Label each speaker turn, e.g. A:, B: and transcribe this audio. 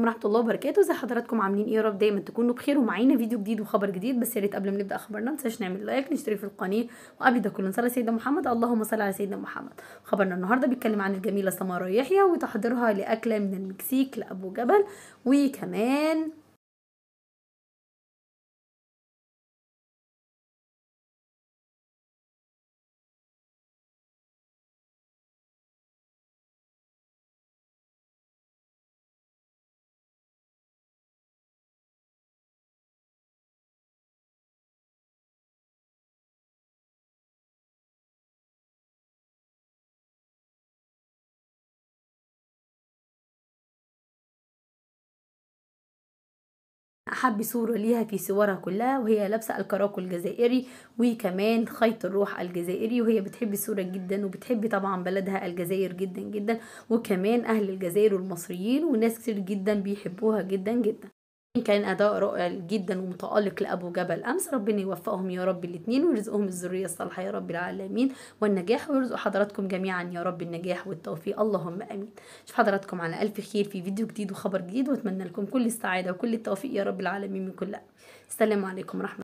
A: عليكم ورحمه الله وبركاته ازي حضراتكم عاملين ايه يا رب دايما تكونوا بخير ومعانا فيديو جديد وخبر جديد بس يا ريت قبل ما نبدا خبرنا متنساش نعمل لايك نشترك في القناه وقبل ده كله نصلي سيدنا محمد اللهم صل على سيدنا محمد خبرنا النهارده بيتكلم عن الجميله سماره يحيى وتحضيرها لاكله من المكسيك لابو
B: جبل وكمان أحب صورة ليها في صورها كلها وهي لابسة
A: الكراكو الجزائري وكمان خيط الروح الجزائري وهي بتحب الصورة جدا وبتحب طبعا بلدها الجزائر جدا جدا وكمان أهل الجزائر والمصريين وناس كتير جدا بيحبوها جدا جدا كان أداء رائع جدا ومتألق لأبو جبل أمس ربنا يوفقهم يا رب الاتنين ويرزقهم الذرية الصالحة يا رب العالمين والنجاح ويرزق حضراتكم جميعا يا رب النجاح والتوفيق اللهم آمين أشوف حضراتكم على ألف خير في فيديو جديد وخبر جديد وأتمنى لكم كل السعادة وكل التوفيق يا رب العالمين من كل السلام عليكم ورحمة